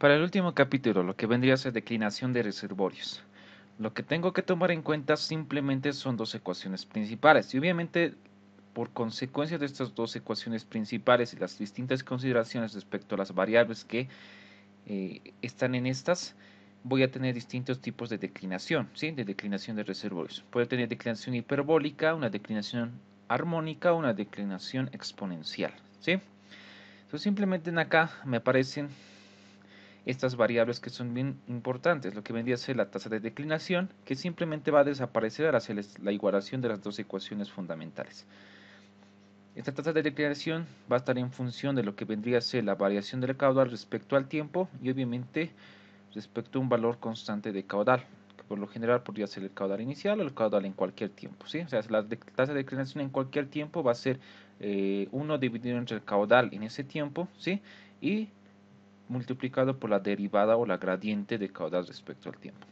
Para el último capítulo, lo que vendría a ser declinación de reservorios. Lo que tengo que tomar en cuenta simplemente son dos ecuaciones principales y obviamente por consecuencia de estas dos ecuaciones principales y las distintas consideraciones respecto a las variables que eh, están en estas, voy a tener distintos tipos de declinación, ¿sí? de declinación de reservorios. Puedo tener declinación hiperbólica, una declinación armónica, una declinación exponencial. ¿sí? Entonces simplemente en acá me aparecen estas variables que son bien importantes, lo que vendría a ser la tasa de declinación, que simplemente va a desaparecer al hacer la igualación de las dos ecuaciones fundamentales. Esta tasa de declinación va a estar en función de lo que vendría a ser la variación del caudal respecto al tiempo y obviamente respecto a un valor constante de caudal, que por lo general podría ser el caudal inicial o el caudal en cualquier tiempo. ¿sí? O sea, la tasa de declinación en cualquier tiempo va a ser 1 eh, dividido entre el caudal en ese tiempo ¿sí? y multiplicado por la derivada o la gradiente de caudal respecto al tiempo.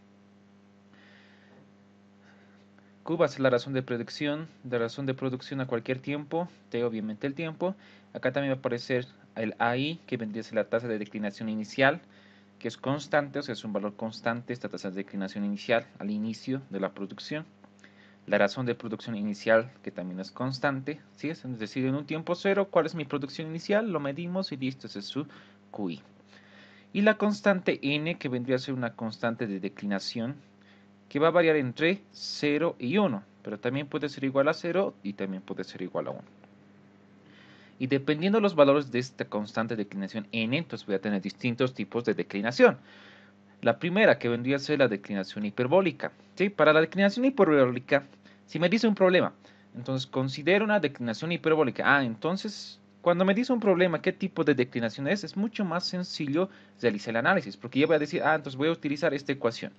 Q va a ser la razón de predicción, la razón de producción a cualquier tiempo, T obviamente el tiempo. Acá también va a aparecer el AI, que vendría a ser la tasa de declinación inicial, que es constante, o sea, es un valor constante esta tasa de declinación inicial al inicio de la producción. La razón de producción inicial, que también es constante, ¿sí? es decir, en un tiempo cero, ¿cuál es mi producción inicial? Lo medimos y listo, ese es su QI y la constante n que vendría a ser una constante de declinación que va a variar entre 0 y 1, pero también puede ser igual a 0 y también puede ser igual a 1. Y dependiendo de los valores de esta constante de declinación n, entonces voy a tener distintos tipos de declinación. La primera que vendría a ser la declinación hiperbólica. ¿sí? Para la declinación hiperbólica, si me dice un problema, entonces considero una declinación hiperbólica. Ah, entonces cuando me dice un problema qué tipo de declinación es, es mucho más sencillo realizar el análisis, porque yo voy a decir, ah, entonces voy a utilizar esta ecuación.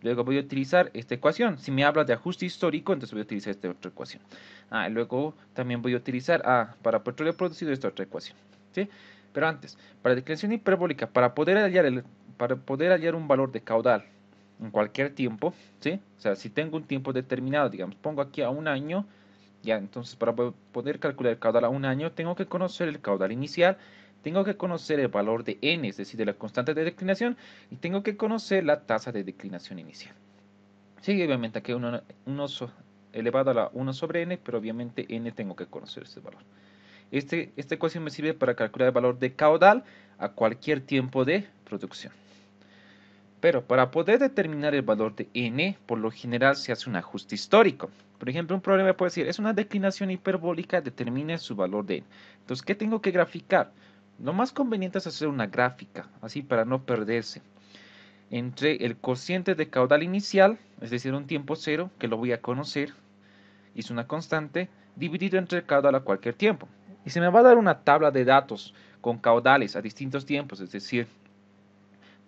Luego voy a utilizar esta ecuación. Si me habla de ajuste histórico, entonces voy a utilizar esta otra ecuación. Ah, luego también voy a utilizar, ah, para petróleo producido esta otra ecuación. ¿sí? Pero antes, para declinación hiperbólica, para poder hallar, el, para poder hallar un valor de caudal en cualquier tiempo, ¿sí? o sea, si tengo un tiempo determinado, digamos, pongo aquí a un año, ya, entonces para poder calcular el caudal a un año, tengo que conocer el caudal inicial, tengo que conocer el valor de n, es decir, de la constante de declinación, y tengo que conocer la tasa de declinación inicial. Sí, obviamente aquí uno, uno elevado a la 1 sobre n, pero obviamente n tengo que conocer ese valor. Este, esta ecuación me sirve para calcular el valor de caudal a cualquier tiempo de producción. Pero para poder determinar el valor de n, por lo general se hace un ajuste histórico. Por ejemplo, un problema puede decir, es una declinación hiperbólica, determina su valor de n. Entonces, ¿qué tengo que graficar? Lo más conveniente es hacer una gráfica, así para no perderse, entre el cociente de caudal inicial, es decir, un tiempo cero, que lo voy a conocer, es una constante, dividido entre el caudal a cualquier tiempo. Y se me va a dar una tabla de datos con caudales a distintos tiempos, es decir,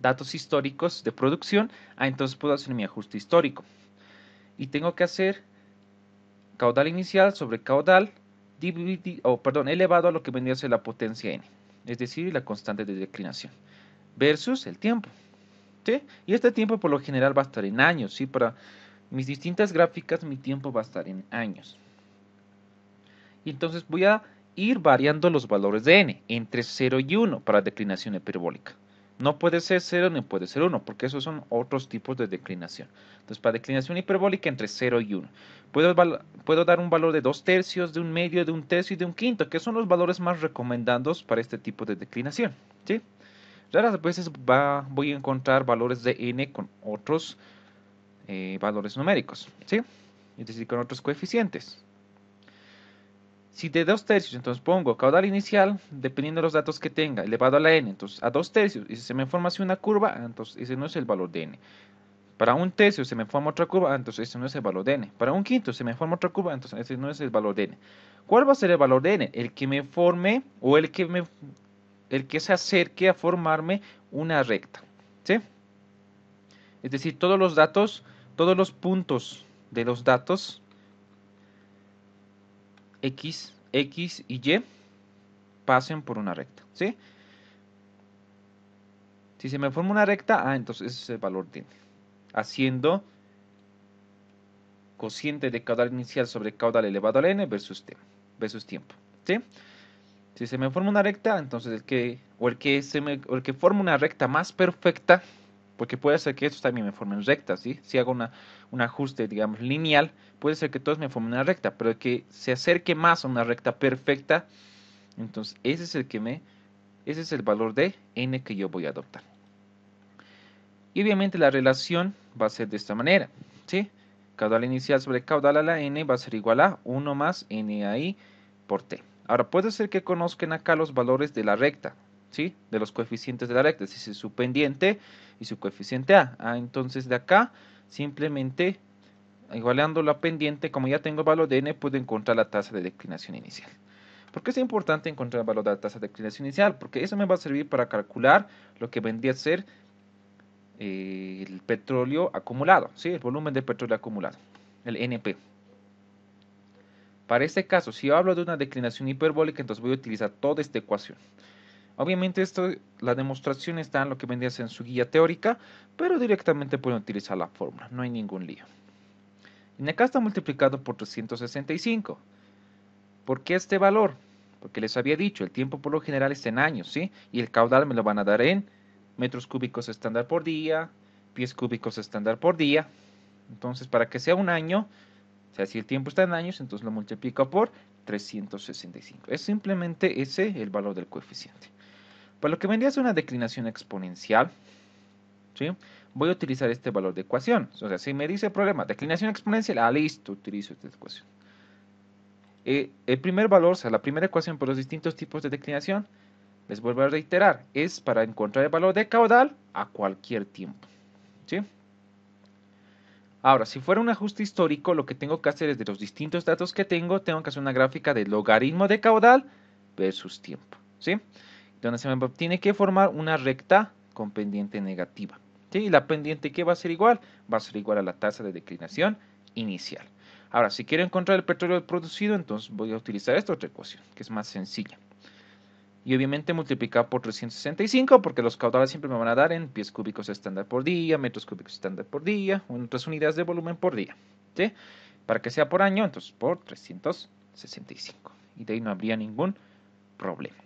datos históricos de producción, ah, entonces puedo hacer mi ajuste histórico. Y tengo que hacer caudal inicial sobre caudal dividido, perdón, elevado a lo que vendría a ser la potencia n, es decir, la constante de declinación, versus el tiempo. Y este tiempo por lo general va a estar en años, ¿sí? para mis distintas gráficas mi tiempo va a estar en años. Y entonces voy a ir variando los valores de n entre 0 y 1 para declinación hiperbólica. No puede ser 0 ni puede ser 1, porque esos son otros tipos de declinación. Entonces, para declinación hiperbólica, entre 0 y 1. Puedo, dar un valor de 2 tercios, de un medio, de un tercio y de un quinto, que son los valores más recomendados para este tipo de declinación. ¿sí? Raras veces voy a encontrar valores de n con otros eh, valores numéricos, ¿sí? es decir, con otros coeficientes. Si de dos tercios, entonces pongo caudal inicial, dependiendo de los datos que tenga, elevado a la n, entonces a dos tercios, y si se me forma así una curva, ah, entonces ese no es el valor de n. Para un tercio se me forma otra curva, ah, entonces ese no es el valor de n. Para un quinto se me forma otra curva, ah, entonces ese no es el valor de n. ¿Cuál va a ser el valor de n? El que me forme o el que, me, el que se acerque a formarme una recta. ¿sí? Es decir, todos los datos, todos los puntos de los datos X, X y Y pasen por una recta, ¿sí? Si se me forma una recta, ah, entonces ese es el valor tiene. Haciendo cociente de caudal inicial sobre caudal elevado al n versus, t, versus tiempo, ¿sí? Si se me forma una recta, entonces el que, o el que, se me, o el que forma una recta más perfecta porque puede ser que estos también me formen rectas, Si hago un ajuste, digamos, lineal, puede ser que todos me formen una recta, pero que se acerque más a una recta perfecta, entonces ese es el que me, ese es el valor de n que yo voy a adoptar. Y obviamente la relación va a ser de esta manera, ¿sí? Caudal inicial sobre caudal a la n va a ser igual a 1 más n ahí por t. Ahora puede ser que conozcan acá los valores de la recta, de los coeficientes de la recta, es su pendiente y su coeficiente A. Ah, entonces de acá, simplemente igualando la pendiente, como ya tengo el valor de n, puedo encontrar la tasa de declinación inicial. ¿Por qué es importante encontrar el valor de la tasa de declinación inicial? Porque eso me va a servir para calcular lo que vendría a ser eh, el petróleo acumulado, ¿sí? el volumen de petróleo acumulado, el NP. Para este caso, si yo hablo de una declinación hiperbólica, entonces voy a utilizar toda esta ecuación. Obviamente esto, la demostración está en lo que vendría en su guía teórica, pero directamente pueden utilizar la fórmula, no hay ningún lío. Y acá está multiplicado por 365. ¿Por qué este valor? Porque les había dicho, el tiempo por lo general es en años, ¿sí? Y el caudal me lo van a dar en metros cúbicos estándar por día, pies cúbicos estándar por día. Entonces, para que sea un año, o sea, si el tiempo está en años, entonces lo multiplico por 365. Es simplemente ese el valor del coeficiente. Para lo que vendría es una declinación exponencial, ¿sí? voy a utilizar este valor de ecuación. O sea, si me dice el problema, declinación exponencial, ah, listo, utilizo esta ecuación. Eh, el primer valor, o sea, la primera ecuación por los distintos tipos de declinación, les vuelvo a reiterar, es para encontrar el valor de caudal a cualquier tiempo. ¿sí? Ahora, si fuera un ajuste histórico, lo que tengo que hacer es de los distintos datos que tengo, tengo que hacer una gráfica de logaritmo de caudal versus tiempo. ¿sí? donde se tiene que formar una recta con pendiente negativa. Y La pendiente que va a ser igual, va a ser igual a la tasa de declinación inicial. Ahora, si quiero encontrar el petróleo producido, entonces voy a utilizar esta otra ecuación, que es más sencilla. Y obviamente multiplicar por 365, porque los caudales siempre me van a dar en pies cúbicos estándar por día, metros cúbicos estándar por día, o en otras unidades de volumen por día. ¿sí? Para que sea por año, entonces por 365. Y de ahí no habría ningún problema.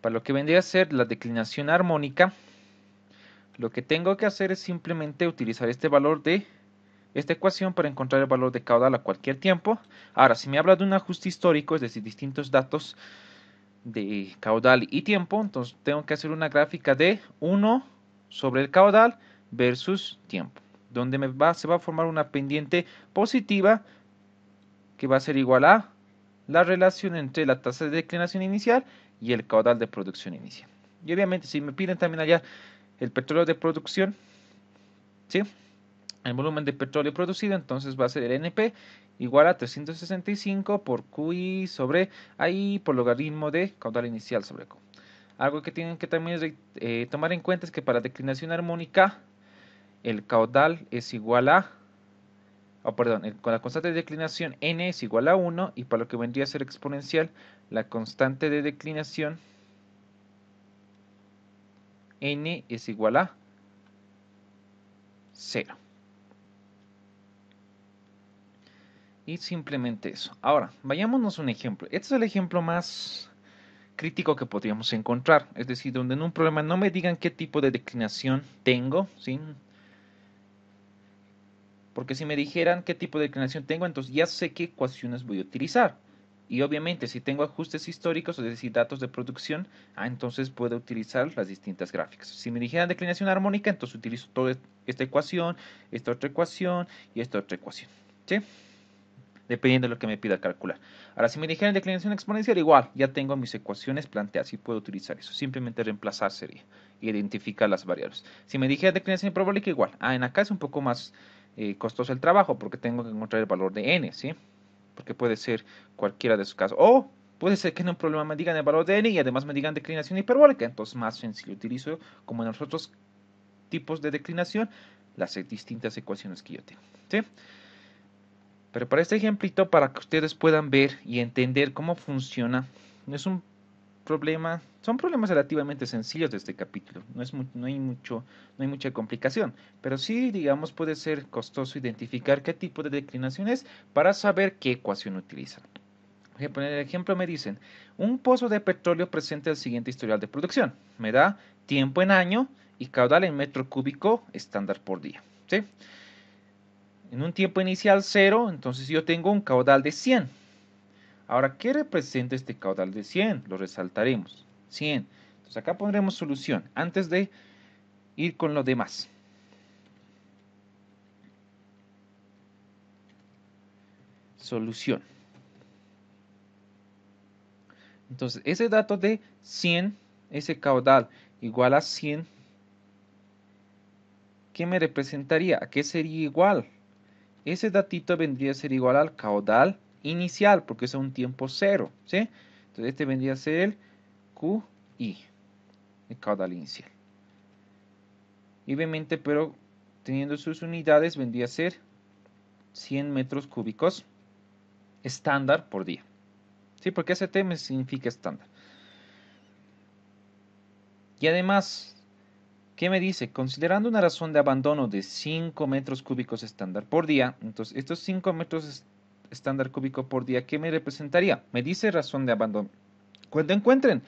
Para lo que vendría a ser la declinación armónica, lo que tengo que hacer es simplemente utilizar este valor de esta ecuación para encontrar el valor de caudal a cualquier tiempo. Ahora, si me habla de un ajuste histórico, es decir, distintos datos de caudal y tiempo, entonces tengo que hacer una gráfica de 1 sobre el caudal versus tiempo, donde me va, se va a formar una pendiente positiva que va a ser igual a la relación entre la tasa de declinación inicial y el caudal de producción inicial. Y obviamente si me piden también allá el petróleo de producción, ¿sí? el volumen de petróleo producido, entonces va a ser el NP igual a 365 por QI sobre ahí por logaritmo de caudal inicial sobre Q. Algo que tienen que también eh, tomar en cuenta es que para declinación armónica el caudal es igual a, oh, perdón, con la constante de declinación n es igual a 1 y para lo que vendría a ser exponencial la constante de declinación n es igual a 0. Y simplemente eso. Ahora, vayámonos a un ejemplo. Este es el ejemplo más crítico que podríamos encontrar. Es decir, donde en un problema no me digan qué tipo de declinación tengo, ¿sí? Porque si me dijeran qué tipo de declinación tengo, entonces ya sé qué ecuaciones voy a utilizar. Y obviamente si tengo ajustes históricos, es decir, datos de producción, ah, entonces puedo utilizar las distintas gráficas. Si me dijeran declinación armónica, entonces utilizo toda esta ecuación, esta otra ecuación y esta otra ecuación. ¿sí? Dependiendo de lo que me pida calcular. Ahora, si me dijeran declinación exponencial, igual, ya tengo mis ecuaciones planteadas y puedo utilizar eso. Simplemente reemplazar sería identificar las variables. Si me dijera declinación probólica, igual. Ah, en acá es un poco más eh, costoso el trabajo porque tengo que encontrar el valor de n, ¿sí? porque puede ser cualquiera de sus casos. O puede ser que en un problema me digan el valor de n y además me digan declinación hiperbólica. Entonces, más sencillo, utilizo como en los otros tipos de declinación las distintas ecuaciones que yo tengo. ¿sí? Pero para este ejemplito, para que ustedes puedan ver y entender cómo funciona, es un problemas son problemas relativamente sencillos de este capítulo. No, es, no, hay mucho, no hay mucha complicación, pero sí, digamos, puede ser costoso identificar qué tipo de declinación es para saber qué ecuación utilizan. Por ejemplo, poner el ejemplo me dicen, un pozo de petróleo presenta el siguiente historial de producción. Me da tiempo en año y caudal en metro cúbico estándar por día. ¿sí? En un tiempo inicial cero, entonces yo tengo un caudal de 100 Ahora, ¿qué representa este caudal de 100? Lo resaltaremos. 100. Entonces acá pondremos solución antes de ir con lo demás. Solución. Entonces, ese dato de 100, ese caudal igual a 100, ¿qué me representaría? ¿A qué sería igual? Ese datito vendría a ser igual al caudal inicial, porque es un tiempo cero, ¿sí? Entonces este vendría a ser el QI, el caudal inicial. Y obviamente, pero teniendo sus unidades, vendría a ser 100 metros cúbicos estándar por día. ¿Sí? Porque me significa estándar. Y además, ¿qué me dice? Considerando una razón de abandono de 5 metros cúbicos estándar por día, entonces estos 5 metros estándar cúbico por día, ¿qué me representaría? Me dice razón de abandono. Cuando encuentren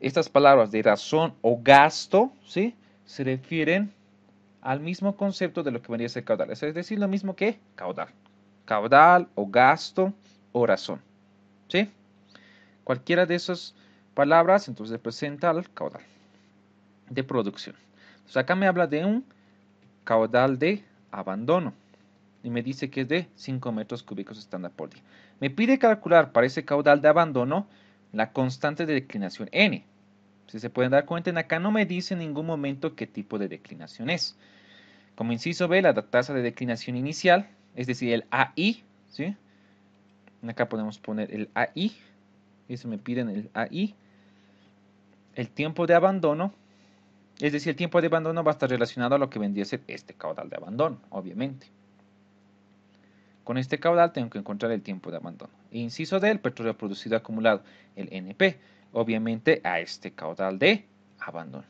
estas palabras de razón o gasto, ¿sí? Se refieren al mismo concepto de lo que vendría a ser caudal. Es decir, lo mismo que caudal. Caudal o gasto o razón. ¿Sí? Cualquiera de esas palabras, entonces representa el caudal de producción. acá me habla de un caudal de abandono y me dice que es de 5 metros cúbicos estándar por día. Me pide calcular para ese caudal de abandono la constante de declinación n. Si se pueden dar cuenta, en acá no me dice en ningún momento qué tipo de declinación es. Como inciso B, la tasa de declinación inicial, es decir, el AI, ¿sí? acá podemos poner el AI, eso me piden el AI, el tiempo de abandono, es decir, el tiempo de abandono va a estar relacionado a lo que vendría a ser este caudal de abandono, obviamente. Con este caudal tengo que encontrar el tiempo de abandono. E inciso del petróleo producido acumulado, el NP, obviamente a este caudal de abandono.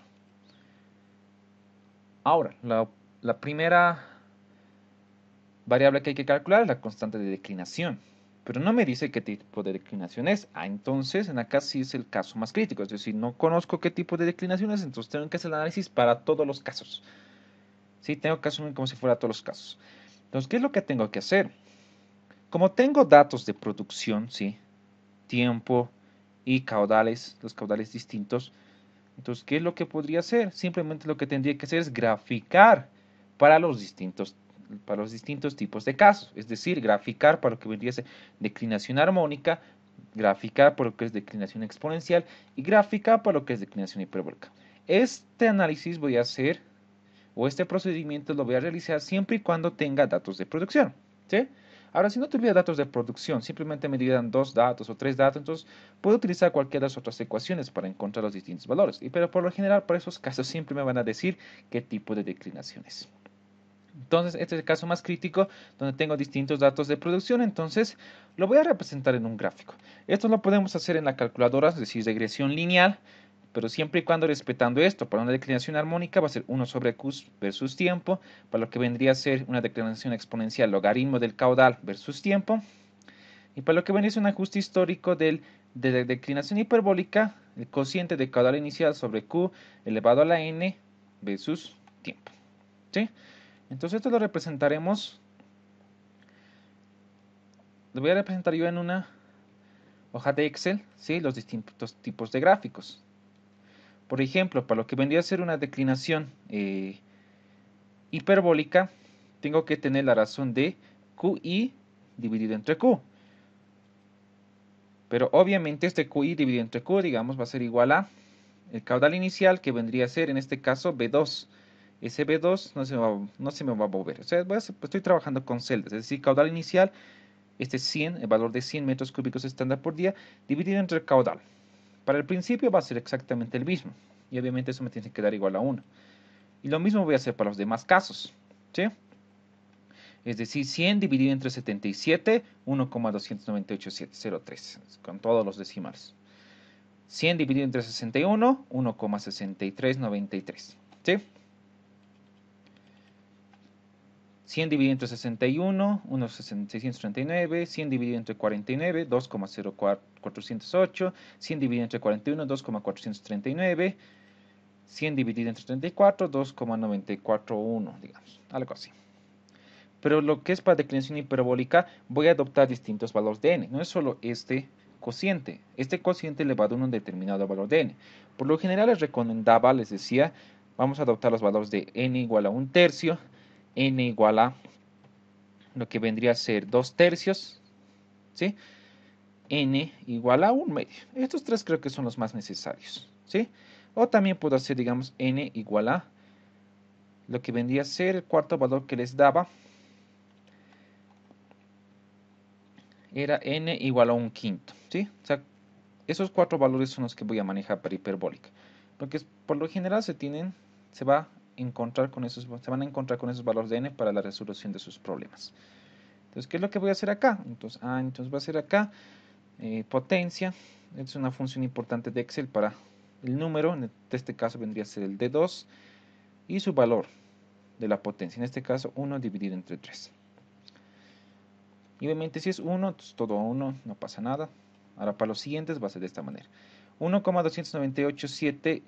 Ahora, la, primera variable que hay que calcular es la constante de declinación pero no me dice qué tipo de declinación es. Ah, entonces en acá sí es el caso más crítico, es decir, no conozco qué tipo de declinación es, entonces tengo que hacer el análisis para todos los casos. Sí, tengo que asumir como si fuera todos los casos. Entonces, ¿qué es lo que tengo que hacer? Como tengo datos de producción, ¿sí? tiempo y caudales, los caudales distintos, entonces, ¿qué es lo que podría hacer? Simplemente lo que tendría que hacer es graficar para los distintos, para los distintos tipos de casos. Es decir, graficar para lo que vendría a ser declinación armónica, graficar para lo que es declinación exponencial y graficar para lo que es declinación hiperbólica. Este análisis voy a hacer o este procedimiento lo voy a realizar siempre y cuando tenga datos de producción. ¿sí? Ahora, si no tuviera datos de producción, simplemente me dieran dos datos o tres datos, entonces puedo utilizar cualquiera de las otras ecuaciones para encontrar los distintos valores. Y, pero por lo general, para esos casos siempre me van a decir qué tipo de declinaciones. Entonces, este es el caso más crítico donde tengo distintos datos de producción. Entonces, lo voy a representar en un gráfico. Esto lo podemos hacer en la calculadora, es decir, regresión lineal pero siempre y cuando respetando esto, para una declinación armónica va a ser 1 sobre Q versus tiempo, para lo que vendría a ser una declinación exponencial logaritmo del caudal versus tiempo, y para lo que vendría a ser un ajuste histórico del, de la declinación hiperbólica, el cociente de caudal inicial sobre Q elevado a la N versus tiempo. Entonces esto lo representaremos, lo voy a representar yo en una hoja de Excel, ¿sí? los distintos tipos de gráficos. Por ejemplo, para lo que vendría a ser una declinación eh, hiperbólica, tengo que tener la razón de QI dividido entre Q. Pero obviamente este QI dividido entre Q, digamos, va a ser igual a el caudal inicial, que vendría a ser en este caso B2. Ese B2 no se me va, no se me va a mover. O sea, estoy trabajando con celdas, es decir, caudal inicial, este 100, el valor de 100 metros cúbicos estándar por día, dividido entre el caudal. Para el principio va a ser exactamente el mismo. Y obviamente eso me tiene que dar igual a 1. Y lo mismo voy a hacer para los demás casos. ¿sí? Es decir, 100 dividido entre 77, 1,298703, con todos los decimales. 100 dividido entre 61, 1,6393. ¿Sí? 100 dividido entre 61, 1,639, 100 dividido entre 49, 2,0408, 100 dividido entre 41, 2,439, 100 dividido entre 34, 2,941, digamos, algo así. Pero lo que es para declinación hiperbólica, voy a adoptar distintos valores de n, no es solo este cociente. Este cociente elevado a un determinado valor de n. Por lo general les recomendaba, les decía, vamos a adoptar los valores de n igual a un tercio, n igual a lo que vendría a ser dos tercios, ¿sí? n igual a 1 medio. Estos tres creo que son los más necesarios, ¿sí? O también puedo hacer, digamos, n igual a lo que vendría a ser el cuarto valor que les daba. Era n igual a un quinto, ¿sí? O sea, esos cuatro valores son los que voy a manejar para hiperbólica. Porque por lo general se tienen, se va encontrar con esos, se van a encontrar con esos valores de n para la resolución de sus problemas. Entonces, ¿qué es lo que voy a hacer acá? Entonces, ah, entonces va a ser acá eh, potencia. Es una función importante de Excel para el número. En este caso vendría a ser el D2 y su valor de la potencia. En este caso, 1 dividido entre 3. Y obviamente si es 1, todo 1, no pasa nada. Ahora para los siguientes va a ser de esta manera. 1,2987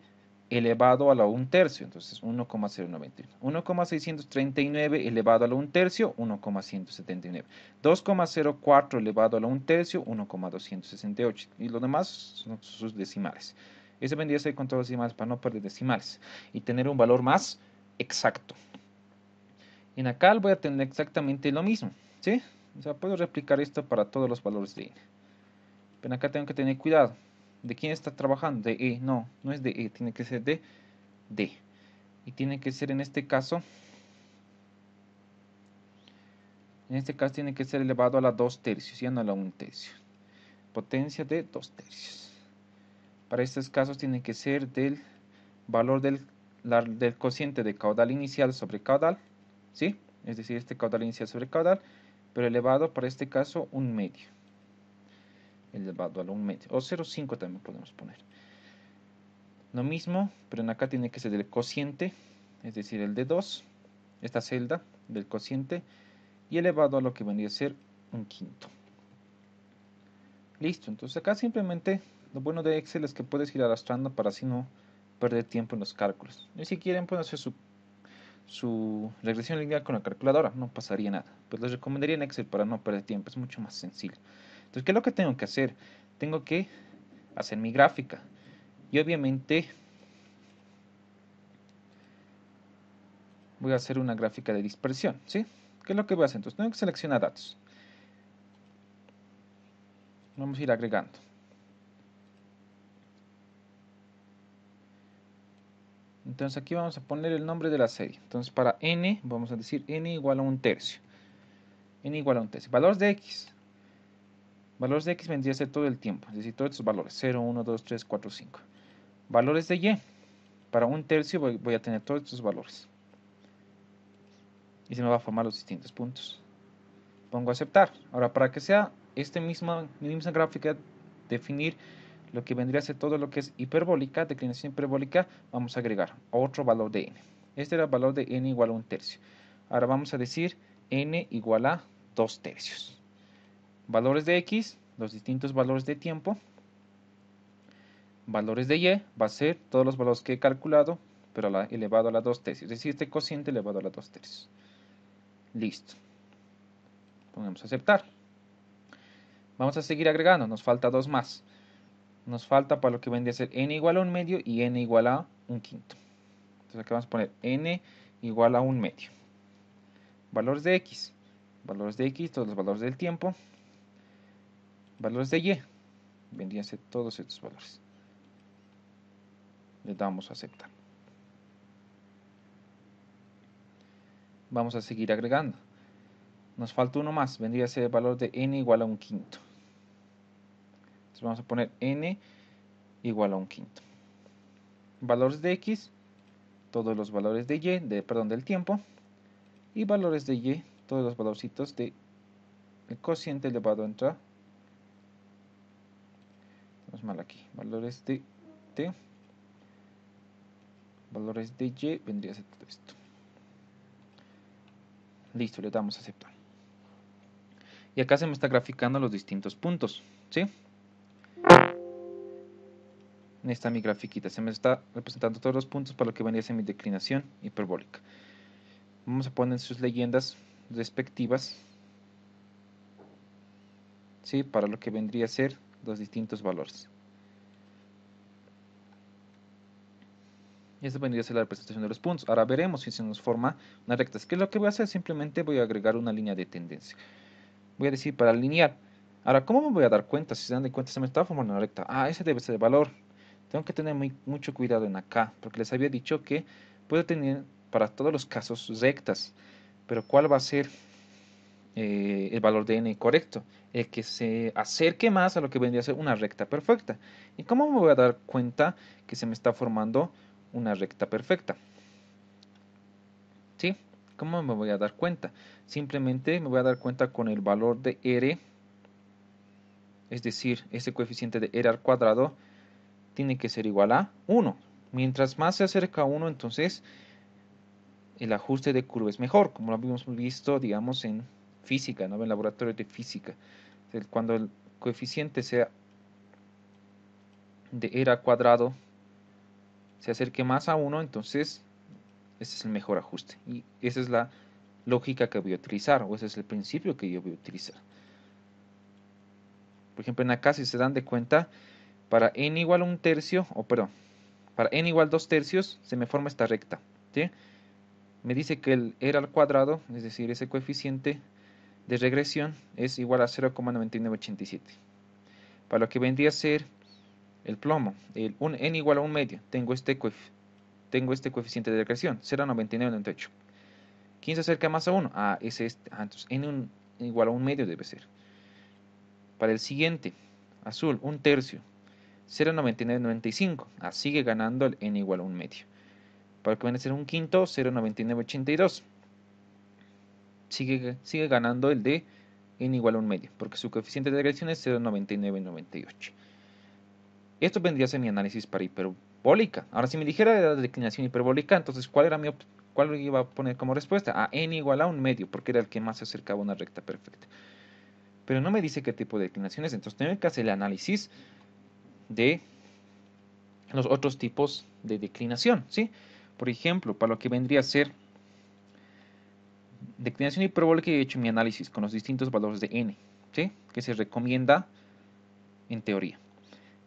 elevado a la 1 tercio, entonces 1,091. 1,639 elevado a la 1 tercio, 1,179. 2,04 elevado a la 1 tercio, 1,268. Y lo demás son sus decimales. Ese vendría a ser con todos los decimales para no perder decimales y tener un valor más exacto. En acá voy a tener exactamente lo mismo, ¿sí? O sea, puedo replicar esto para todos los valores de n. E. Pero acá tengo que tener cuidado. ¿De quién está trabajando? De E. No, no es de E, tiene que ser de D. Y tiene que ser en este caso. En este caso tiene que ser elevado a la 2 tercios, ya no a la 1 tercio. Potencia de 2 tercios. Para estos casos tiene que ser del valor del, del cociente de caudal inicial sobre caudal. ¿Sí? Es decir, este caudal inicial sobre caudal, pero elevado para este caso un medio elevado a lo 1 O 0,5 también podemos poner. Lo mismo, pero en acá tiene que ser el cociente, es decir, el de 2, esta celda del cociente, y elevado a lo que vendría a ser un quinto. Listo, entonces acá simplemente lo bueno de Excel es que puedes ir arrastrando para así no perder tiempo en los cálculos. Y si quieren pueden hacer su, su regresión lineal con la calculadora, no pasaría nada. Pues les recomendaría en Excel para no perder tiempo, es mucho más sencillo. Entonces, ¿qué es lo que tengo que hacer? Tengo que hacer mi gráfica. Y obviamente voy a hacer una gráfica de dispersión, ¿sí? ¿Qué es lo que voy a hacer? Entonces, tengo que seleccionar datos. Vamos a ir agregando. Entonces aquí vamos a poner el nombre de la serie. Entonces para n vamos a decir n igual a un tercio. n igual a un tercio. Valores de x. Valores de x vendría a ser todo el tiempo, es decir, todos estos valores, 0, 1, 2, 3, 4, 5. Valores de y, para un tercio voy, a tener todos estos valores. Y se me va a formar los distintos puntos. Pongo aceptar. Ahora, para que sea esta misma, misma gráfica, definir lo que vendría a ser todo lo que es hiperbólica, declinación hiperbólica, vamos a agregar otro valor de n. Este era el valor de n igual a un tercio. Ahora vamos a decir n igual a dos tercios valores de x, los distintos valores de tiempo, valores de y, va a ser todos los valores que he calculado, pero elevado a la 2 tercios, es decir, este cociente elevado a la 2 tercios. Listo. Pongamos aceptar. Vamos a seguir agregando, nos falta dos más. Nos falta para lo que vendría a ser n igual a un medio y n igual a un quinto. Entonces aquí vamos a poner n igual a un medio. Valores de x. Valores de x, todos los valores del tiempo valores de y, vendrían todos estos valores. Le damos a aceptar. Vamos a seguir agregando. Nos falta uno más, vendría a ser el valor de n igual a un quinto. Entonces vamos a poner n igual a un quinto. Valores de x, todos los valores de y, de, perdón, del tiempo. Y valores de y, todos los valorcitos de el cociente elevado entre mal aquí. Valores de T. Valores de Y vendría a ser todo esto. Listo, le damos a aceptar. Y acá se me está graficando los distintos puntos. ¿Sí? En esta mi grafiquita. Se me está representando todos los puntos para lo que vendría a ser mi declinación hiperbólica. Vamos a poner sus leyendas respectivas. ¿Sí? Para lo que vendría a ser los distintos valores. Esta vendría a ser la representación de los puntos. Ahora veremos si se nos forma una recta. Es que lo que voy a hacer? Simplemente voy a agregar una línea de tendencia. Voy a decir para alinear. Ahora, ¿cómo me voy a dar cuenta? Si se dan de cuenta, se me está formando una recta. Ah, ese debe ser el valor. Tengo que tener muy, mucho cuidado en acá, porque les había dicho que puedo tener para todos los casos rectas. Pero ¿cuál va a ser eh, el valor de n correcto, el que se acerque más a lo que vendría a ser una recta perfecta. ¿Y cómo me voy a dar cuenta que se me está formando una recta perfecta? ¿Sí? ¿Cómo me voy a dar cuenta? Simplemente me voy a dar cuenta con el valor de r, es decir, ese coeficiente de r al cuadrado tiene que ser igual a 1. Mientras más se acerca a 1, entonces el ajuste de curva es mejor, como lo habíamos visto, digamos, en física, ¿no? En laboratorio de física. Cuando el coeficiente sea de era cuadrado se acerque más a 1, entonces ese es el mejor ajuste. Y esa es la lógica que voy a utilizar, o ese es el principio que yo voy a utilizar. Por ejemplo, en acá, si se dan de cuenta, para n igual a un tercio, o perdón, para n igual dos tercios, se me forma esta recta. ¿sí? Me dice que el era al cuadrado, es decir, ese coeficiente, de regresión es igual a 0,9987. Para lo que vendría a ser el plomo, el un, n igual a un medio, tengo este, tengo este coeficiente de regresión, 0,9998. ¿Quién se acerca más a 1? Ah, es este. Ah, entonces n igual a un medio debe ser. Para el siguiente, azul, un tercio, 0,9995. Ah, sigue ganando el n igual a 1 medio. Para lo que viene a ser un quinto, 0,9982 sigue, ganando el de n igual a un medio, porque su coeficiente de regresión es 0,9998. Esto vendría a ser mi análisis para hiperbólica. Ahora, si me dijera la declinación hiperbólica, entonces, ¿cuál era mi ¿Cuál iba a poner como respuesta? A ah, n igual a un medio, porque era el que más se acercaba a una recta perfecta. Pero no me dice qué tipo de declinación es. Entonces tengo que hacer el análisis de los otros tipos de declinación. ¿sí? Por ejemplo, para lo que vendría a ser declinación hiperbólica he hecho mi análisis con los distintos valores de n, ¿sí? que se recomienda en teoría.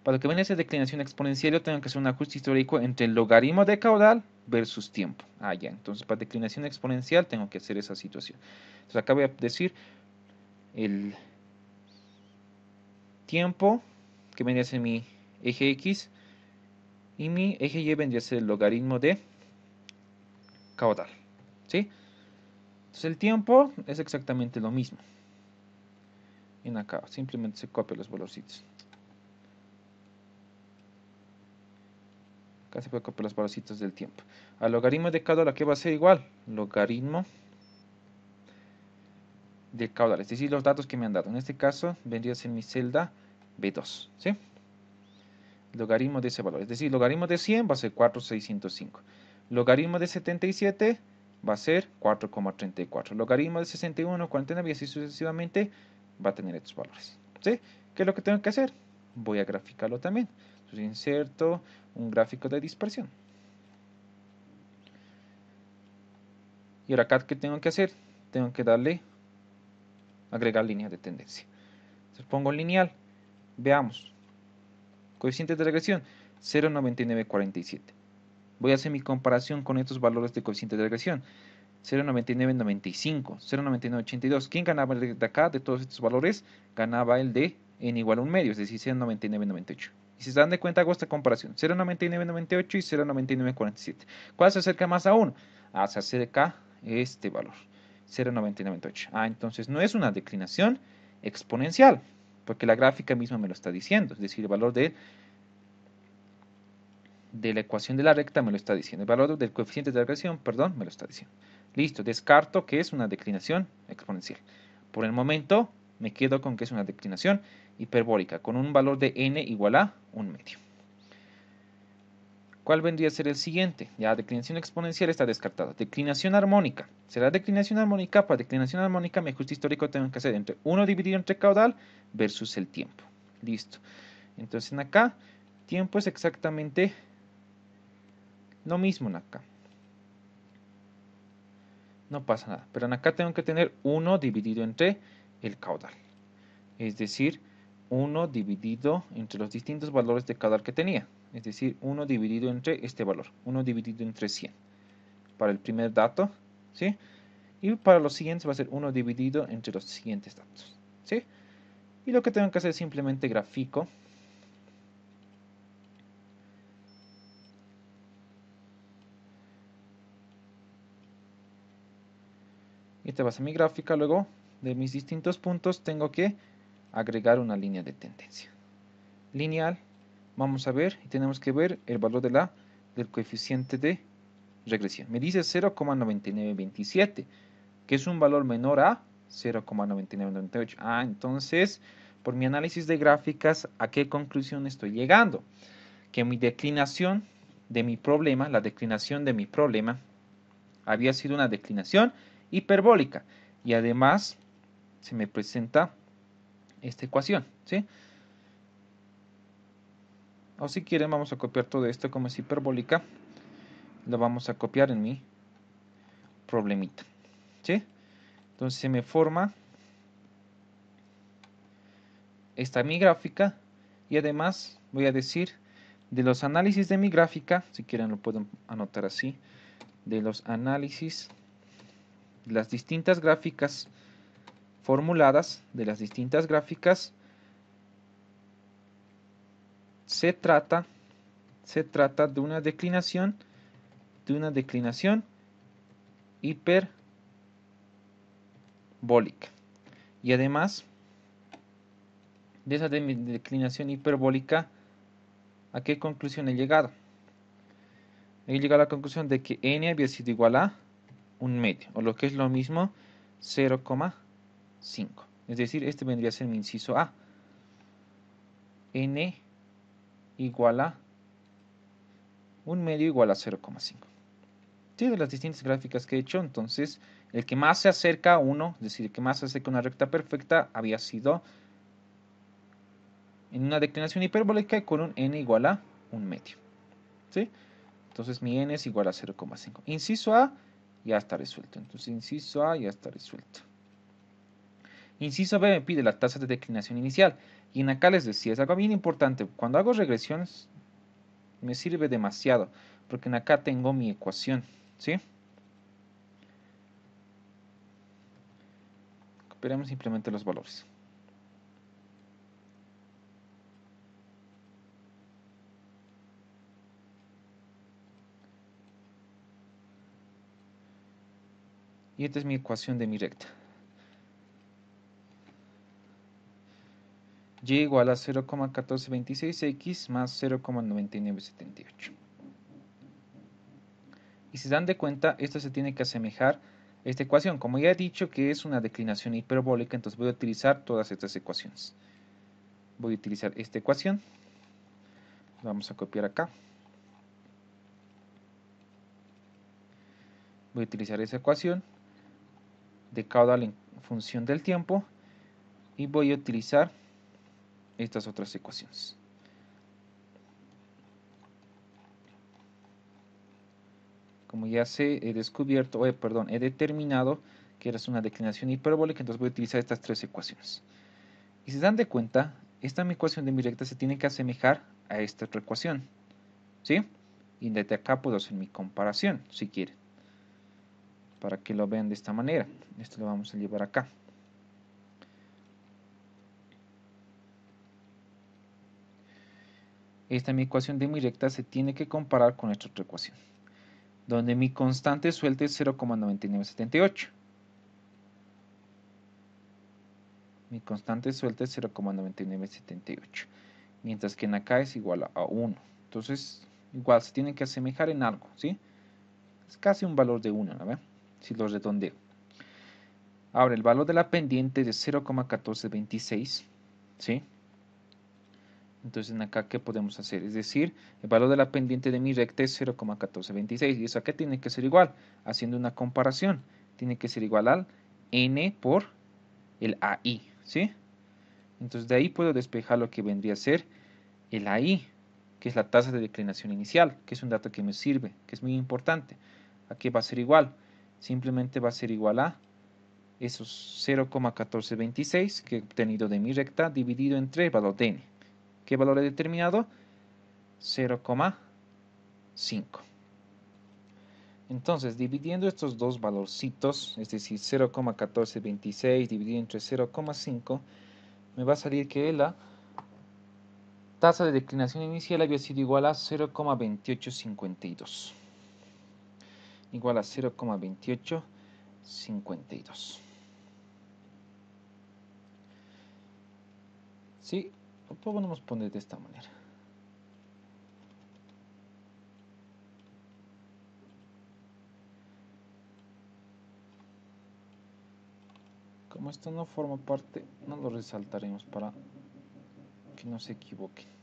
Para lo que viene esa declinación exponencial, yo tengo que hacer un ajuste histórico entre el logaritmo de caudal versus tiempo. Ah, ya. Entonces, para declinación exponencial, tengo que hacer esa situación. Entonces, acá voy a decir el tiempo que vendría a ser mi eje X y mi eje Y vendría a ser el logaritmo de caudal. ¿Sí? Entonces el tiempo es exactamente lo mismo. En acá, simplemente se copia los valorcitos. Acá se puede copiar los valorcitos del tiempo. Al logaritmo de caudal, ¿a qué va a ser igual? Logaritmo de caudal, es decir, los datos que me han dado. En este caso, vendría a ser mi celda B2, ¿sí? Logaritmo de ese valor, es decir, logaritmo de 100 va a ser 4,605. Logaritmo de 77 va a ser 4,34. Logaritmo de 61, 49 y así sucesivamente va a tener estos valores. ¿sí? ¿Qué es lo que tengo que hacer? Voy a graficarlo también. Entonces inserto un gráfico de dispersión. Y ahora acá, ¿qué tengo que hacer? Tengo que darle, agregar línea de tendencia. Entonces pongo lineal. Veamos. Coeficiente de regresión, 0,9947 voy a hacer mi comparación con estos valores de coeficiente de regresión. 0.9995, 0.9982. ¿Quién ganaba el de acá de todos estos valores? Ganaba el de n igual a un medio, es decir, 0.9998. Y si se dan de cuenta, hago esta comparación. 0.9998 y 0.9947. ¿Cuál se acerca más a aún? Ah, se acerca este valor, 0.9998. Ah, entonces no es una declinación exponencial, porque la gráfica misma me lo está diciendo. Es decir, el valor de de la ecuación de la recta me lo está diciendo. El valor del coeficiente de regresión, perdón, me lo está diciendo. Listo, descarto que es una declinación exponencial. Por el momento me quedo con que es una declinación hiperbólica con un valor de n igual a un medio. ¿Cuál vendría a ser el siguiente? Ya declinación exponencial está descartada. Declinación armónica. Será declinación armónica. Para pues declinación armónica, mi ajuste histórico tengo que hacer entre 1 dividido entre caudal versus el tiempo. Listo. Entonces en acá, tiempo es exactamente lo mismo en acá. No pasa nada. Pero en acá tengo que tener 1 dividido entre el caudal. Es decir, 1 dividido entre los distintos valores de caudal que tenía. Es decir, 1 dividido entre este valor. 1 dividido entre 100. Para el primer dato. ¿Sí? Y para los siguientes va a ser 1 dividido entre los siguientes datos. ¿Sí? Y lo que tengo que hacer es simplemente grafico y te vas a mi gráfica, luego de mis distintos puntos tengo que agregar una línea de tendencia. Lineal, vamos a ver y tenemos que ver el valor de la, del coeficiente de regresión. Me dice 0,9927, que es un valor menor a 0,9998. Ah, entonces, por mi análisis de gráficas, ¿a qué conclusión estoy llegando? Que mi declinación de mi problema, la declinación de mi problema, había sido una declinación hiperbólica. Y además se me presenta esta ecuación. ¿sí? O si quieren vamos a copiar todo esto como es hiperbólica. Lo vamos a copiar en mi problemita. Entonces se me forma esta mi gráfica. Y además voy a decir de los análisis de mi gráfica, si quieren lo pueden anotar así, de los análisis las distintas gráficas formuladas, de las distintas gráficas, se trata, se trata de una declinación, de una declinación hiperbólica. Y además de esa declinación hiperbólica, ¿a qué conclusión he llegado? He llegado a la conclusión de que n había sido igual a un medio, o lo que es lo mismo, 0,5. Es decir, este vendría a ser mi inciso A. N igual a un medio igual a 0,5. de las distintas gráficas que he hecho, entonces el que más se acerca a 1, es decir, el que más se acerca a una recta perfecta, había sido en una declinación hiperbólica con un n igual a un medio. ¿sí? Entonces mi n es igual a 0,5. Inciso A ya está resuelto. Entonces, inciso A ya está resuelto. Inciso B me pide la tasa de declinación inicial. Y en acá les decía, es algo bien importante. Cuando hago regresiones, me sirve demasiado. Porque en acá tengo mi ecuación. ¿Sí? Esperemos simplemente los valores. Y esta es mi ecuación de mi recta. y igual a 0,1426x más 0,9978. Y si se dan de cuenta, esto se tiene que asemejar a esta ecuación. Como ya he dicho que es una declinación hiperbólica, entonces voy a utilizar todas estas ecuaciones. Voy a utilizar esta ecuación. vamos a copiar acá. Voy a utilizar esa ecuación de caudal en función del tiempo y voy a utilizar estas otras ecuaciones. Como ya sé, he descubierto, oye, eh, perdón, he determinado que era una declinación hiperbólica, entonces voy a utilizar estas tres ecuaciones. Y si se dan de cuenta, esta mi ecuación de mi recta se tiene que asemejar a esta otra ecuación. ¿Sí? Y desde acá puedo hacer mi comparación, si quieren para que lo vean de esta manera. Esto lo vamos a llevar acá. Esta mi ecuación de mi recta se tiene que comparar con esta otra ecuación, donde mi constante suelta es 0,9978. Mi constante suelta es 0,9978, mientras que en acá es igual a 1. Entonces, igual se tienen que asemejar en algo, ¿sí? Es casi un valor de 1, ¿no? si lo redondeo. Ahora, el valor de la pendiente es de 0,1426, ¿sí? Entonces, acá, ¿qué podemos hacer? Es decir, el valor de la pendiente de mi recta es 0,1426. ¿Y eso a tiene que ser igual? Haciendo una comparación, tiene que ser igual al n por el AI, ¿sí? Entonces, de ahí puedo despejar lo que vendría a ser el AI, que es la tasa de declinación inicial, que es un dato que me sirve, que es muy importante. Aquí va a ser igual simplemente va a ser igual a esos 0,1426 que he obtenido de mi recta dividido entre el valor de n. ¿Qué valor he determinado? 0,5. Entonces, dividiendo estos dos valorcitos, es decir, 0,1426 dividido entre 0,5, me va a salir que la tasa de declinación inicial había sido igual a 0,2852 igual a 0,2852. Sí, lo podemos poner de esta manera. Como esto no forma parte, no lo resaltaremos para que no se equivoquen.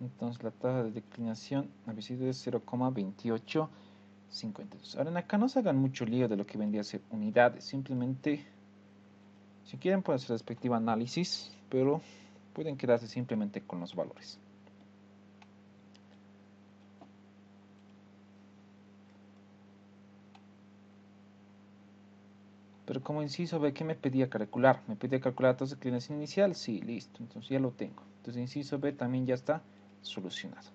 Entonces la tasa de declinación es 0,2852. Ahora en acá no se hagan mucho lío de lo que vendría a ser unidades. Simplemente, si quieren pueden hacer respectivo análisis, pero pueden quedarse simplemente con los valores. Pero como inciso B, ¿qué me pedía calcular? Me pedía calcular la tasa de declinación inicial, sí, listo, entonces ya lo tengo. Entonces inciso B también ya está solucionado.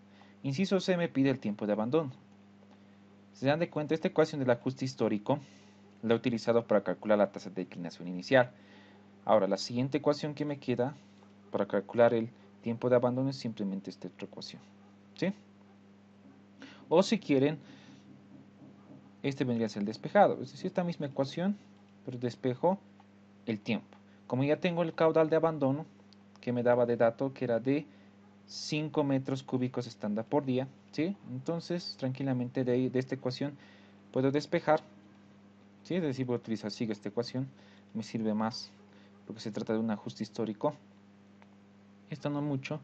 Inciso C me pide el tiempo de abandono. se dan de cuenta, esta ecuación del ajuste histórico la he utilizado para calcular la tasa de declinación inicial. Ahora, la siguiente ecuación que me queda para calcular el tiempo de abandono es simplemente esta otra ecuación. ¿sí? O si quieren, este vendría a ser el despejado. Es decir, esta misma ecuación, pero despejo el tiempo. Como ya tengo el caudal de abandono que me daba de dato, que era de 5 metros cúbicos estándar por día. ¿sí? Entonces, tranquilamente de, de esta ecuación puedo despejar. ¿sí? Es decir, voy a utilizar sigue esta ecuación. Me sirve más porque se trata de un ajuste histórico. Esto no mucho.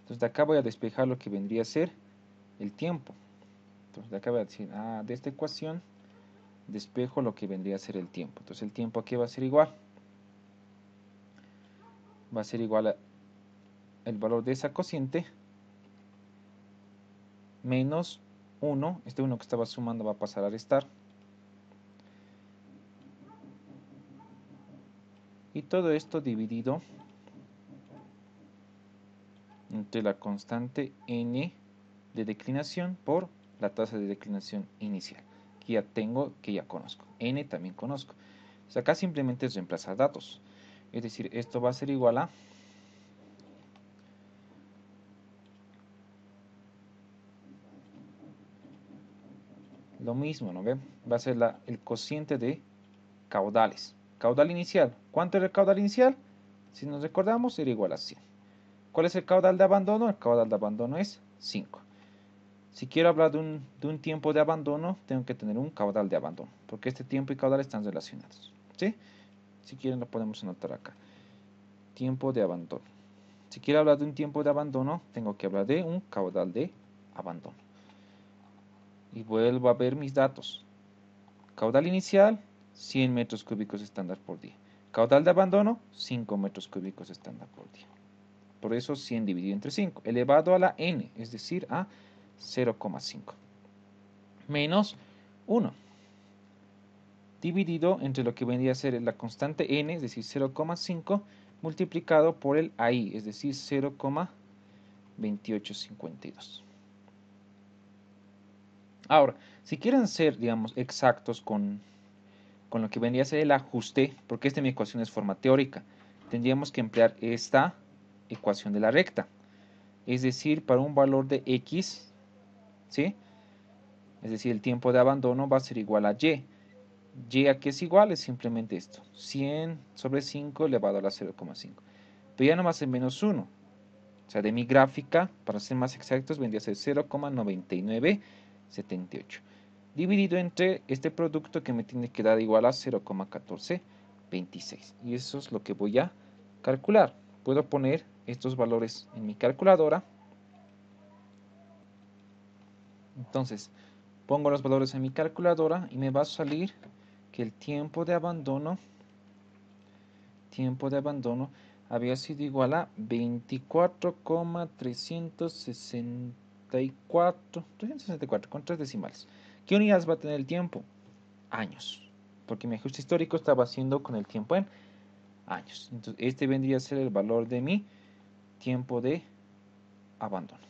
Entonces, de acá voy a despejar lo que vendría a ser el tiempo. Entonces, de acá voy a decir, ah, de esta ecuación despejo lo que vendría a ser el tiempo. Entonces, el tiempo aquí va a ser igual. Va a ser igual a el valor de esa cociente menos 1, este 1 que estaba sumando va a pasar a restar. Y todo esto dividido entre la constante n de declinación por la tasa de declinación inicial, que ya tengo, que ya conozco. n también conozco. acá simplemente es reemplazar datos. Es decir, esto va a ser igual a lo mismo, ¿no? ¿Ve? Va a ser el cociente de caudales. Caudal inicial. ¿Cuánto es el caudal inicial? Si nos recordamos, era igual a 100. ¿Cuál es el caudal de abandono? El caudal de abandono es 5. Si quiero hablar de un, de un tiempo de abandono, tengo que tener un caudal de abandono, porque este tiempo y caudal están relacionados. ¿sí? Si quieren, lo podemos anotar acá. Tiempo de abandono. Si quiero hablar de un tiempo de abandono, tengo que hablar de un caudal de abandono y vuelvo a ver mis datos. Caudal inicial, 100 metros cúbicos estándar por día. Caudal de abandono, 5 metros cúbicos estándar por día. Por eso 100 dividido entre 5, elevado a la n, es decir, a 0,5. Menos 1, dividido entre lo que vendría a ser la constante n, es decir, 0,5, multiplicado por el i es decir, 0,2852. Ahora, si quieren ser, digamos, exactos con, lo que vendría a ser el ajuste, porque esta mi ecuación es forma teórica, tendríamos que emplear esta ecuación de la recta. Es decir, para un valor de x, ¿sí? Es decir, el tiempo de abandono va a ser igual a y. y aquí es igual, es simplemente esto. 100 sobre 5 elevado a la 0,5. Pero ya a ser menos 1. O sea, de mi gráfica, para ser más exactos, vendría a ser 0,99 78 dividido entre este producto que me tiene que dar igual a 0,1426 y eso es lo que voy a calcular puedo poner estos valores en mi calculadora entonces pongo los valores en mi calculadora y me va a salir que el tiempo de abandono tiempo de abandono había sido igual a 24,360 364, 364 con tres decimales. ¿Qué unidades va a tener el tiempo? Años. Porque mi ajuste histórico estaba haciendo con el tiempo en años. Entonces, este vendría a ser el valor de mi tiempo de abandono.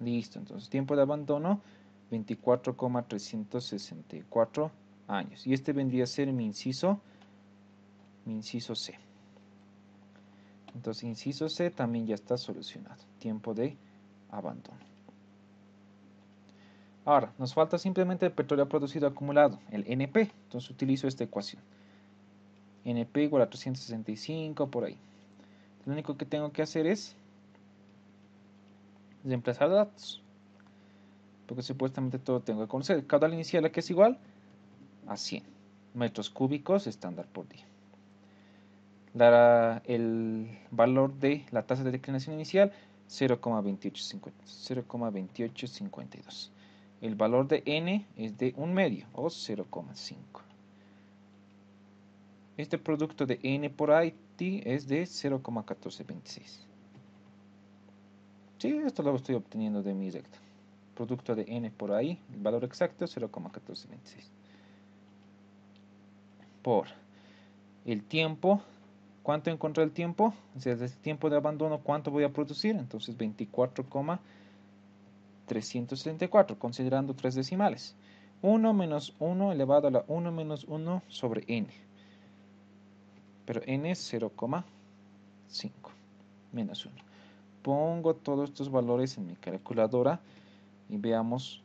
Listo, entonces tiempo de abandono 24,364 años. Y este vendría a ser mi inciso, mi inciso C. Entonces, inciso C también ya está solucionado. Tiempo de abandono. Ahora, nos falta simplemente el petróleo producido acumulado, el NP. Entonces, utilizo esta ecuación. NP igual a 365, por ahí. Lo único que tengo que hacer es reemplazar datos. Porque supuestamente todo tengo que conocer. Caudal inicial que es igual a 100 metros cúbicos estándar por día dará el valor de la tasa de declinación inicial 0,2852. El valor de n es de 1 medio o 0,5. Este producto de n por IT es de 0,1426. Sí, esto lo estoy obteniendo de mi recta. Producto de n por ahí, el valor exacto 0,1426. Por el tiempo ¿Cuánto encontré el tiempo? O desde el este tiempo de abandono, ¿cuánto voy a producir? Entonces 24,374, considerando tres decimales. 1 menos 1 elevado a la 1 menos 1 sobre n. Pero n es 0,5 menos 1. Pongo todos estos valores en mi calculadora y veamos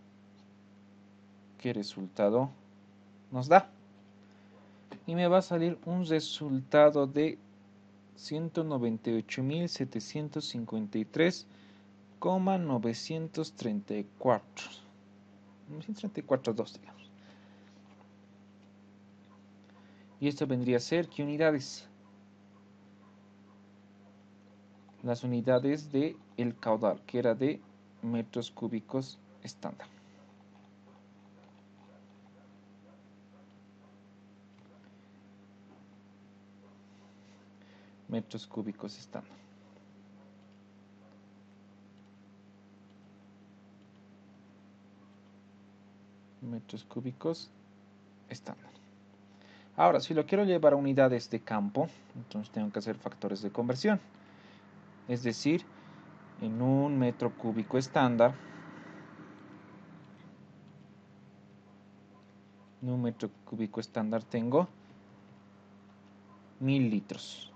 qué resultado nos da. Y me va a salir un resultado de 198.753,934. 934.2, digamos. Y esto vendría a ser, ¿qué unidades? Las unidades de el caudal, que era de metros cúbicos estándar. metros cúbicos estándar. metros cúbicos estándar. Ahora, si lo quiero llevar a unidades de campo, entonces tengo que hacer factores de conversión. Es decir, en un metro cúbico estándar, en un metro cúbico estándar tengo mil litros.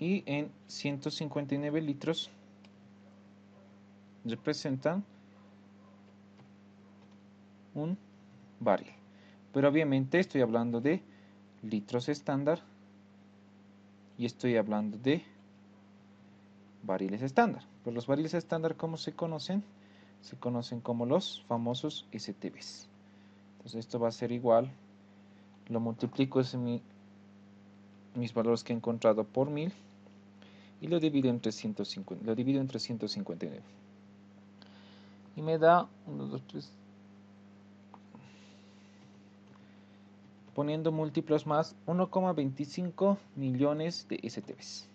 y en 159 litros representan un barril. Pero obviamente estoy hablando de litros estándar y estoy hablando de barriles estándar. Pero los barriles estándar, ¿cómo se conocen? Se conocen como los famosos STBs. Entonces esto va a ser igual, lo multiplico, es mi mis valores que he encontrado por 1000 y lo divido en 359 lo divido en 359 Y me da 1, 2, 3. Poniendo múltiplos más 1,25 millones de STBs.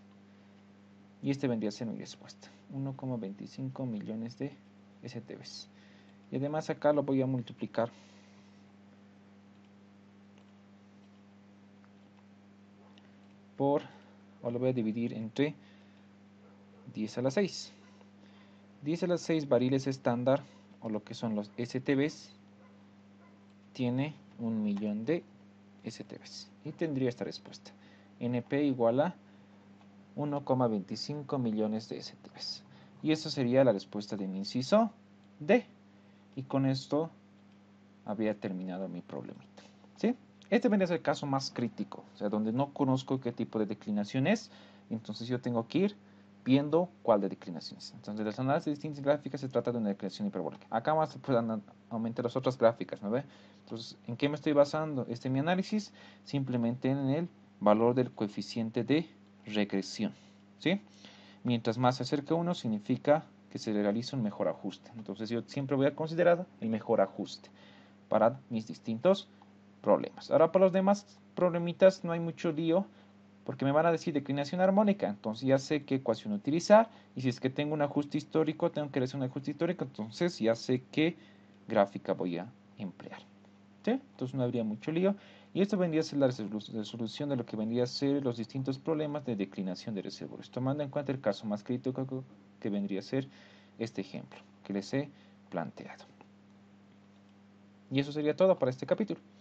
Y este vendría a ser mi respuesta. 1,25 millones de STBs. Y además acá lo voy a multiplicar o lo voy a dividir entre 10 a la 6. 10 a la 6 barriles estándar, o lo que son los STBs, tiene un millón de STBs. Y tendría esta respuesta. NP igual a 1,25 millones de STBs. Y esa sería la respuesta de mi inciso D. Y con esto había terminado mi problemita. ¿Sí? Este vendría ser el caso más crítico, o sea, donde no conozco qué tipo de declinación es, entonces yo tengo que ir viendo cuál de es. Entonces, las análisis de distintas gráficas se trata de una declinación hiperbólica. Acá más se pueden aumentar las otras gráficas, ¿no ve? Entonces, ¿en qué me estoy basando? Este mi análisis, simplemente en el valor del coeficiente de regresión, ¿sí? Mientras más se acerca uno, significa que se realiza un mejor ajuste. Entonces, yo siempre voy a considerar el mejor ajuste para mis distintos problemas. Ahora para los demás problemitas no hay mucho lío porque me van a decir declinación armónica, entonces ya sé qué ecuación utilizar y si es que tengo un ajuste histórico, tengo que hacer un ajuste histórico, entonces ya sé qué gráfica voy a emplear. Entonces no habría mucho lío. Y esto vendría a ser la resolución de lo que vendría a ser los distintos problemas de declinación de reservorios, tomando en cuenta el caso más crítico que vendría a ser este ejemplo que les he planteado. Y eso sería todo para este capítulo.